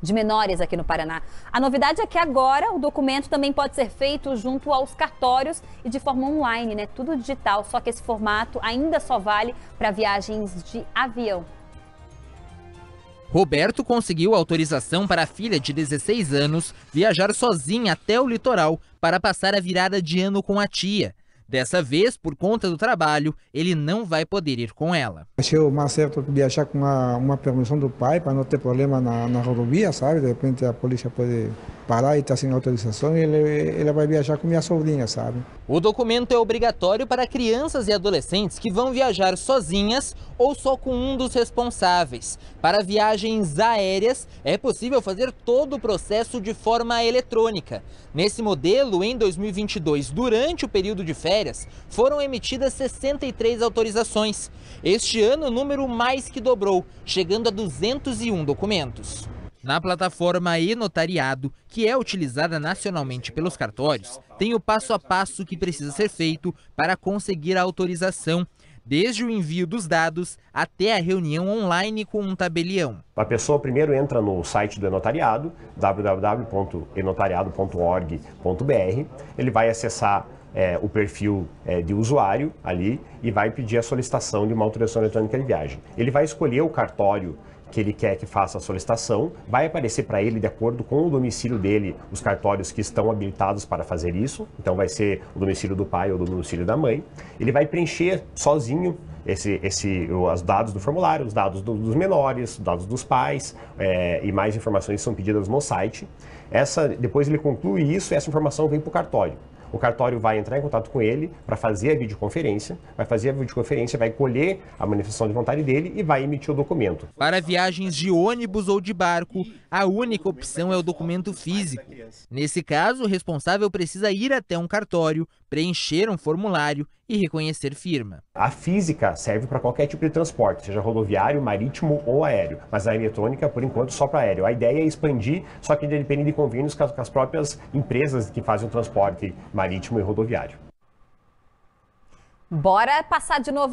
de menores aqui no Paraná. A novidade é que agora o documento também pode ser feito junto aos cartórios e de forma online, né? Tudo digital, só que esse formato ainda só vale para viagens de avião. Roberto conseguiu autorização para a filha de 16 anos viajar sozinha até o litoral para passar a virada de ano com a tia. Dessa vez, por conta do trabalho, ele não vai poder ir com ela. Achei mais certo viajar com uma, uma permissão do pai para não ter problema na, na rodovia, sabe? De repente a polícia pode parar e está sem autorização, ele, ela vai viajar com minha sobrinha, sabe? O documento é obrigatório para crianças e adolescentes que vão viajar sozinhas ou só com um dos responsáveis. Para viagens aéreas, é possível fazer todo o processo de forma eletrônica. Nesse modelo, em 2022, durante o período de férias, foram emitidas 63 autorizações. Este ano, o número mais que dobrou, chegando a 201 documentos. Na plataforma e-notariado, que é utilizada nacionalmente pelos cartórios, tem o passo a passo que precisa ser feito para conseguir a autorização, desde o envio dos dados até a reunião online com um tabelião. A pessoa primeiro entra no site do Enotariado, www.enotariado.org.br, ele vai acessar é, o perfil é, de usuário ali e vai pedir a solicitação de uma autorização eletrônica de viagem. Ele vai escolher o cartório que ele quer que faça a solicitação, vai aparecer para ele, de acordo com o domicílio dele, os cartórios que estão habilitados para fazer isso. Então, vai ser o domicílio do pai ou o domicílio da mãe. Ele vai preencher sozinho esse, esse, os dados do formulário, os dados do, dos menores, os dados dos pais é, e mais informações são pedidas no site. Essa, depois ele conclui isso, essa informação vem para o cartório. O cartório vai entrar em contato com ele para fazer a videoconferência, vai fazer a videoconferência, vai colher a manifestação de vontade dele e vai emitir o documento. Para viagens de ônibus ou de barco, a única opção é o documento físico. Nesse caso, o responsável precisa ir até um cartório preencher um formulário e reconhecer firma. A física serve para qualquer tipo de transporte, seja rodoviário, marítimo ou aéreo, mas a eletrônica, por enquanto, só para aéreo. A ideia é expandir, só que depende de convênios com as próprias empresas que fazem o transporte marítimo e rodoviário. Bora passar de novo.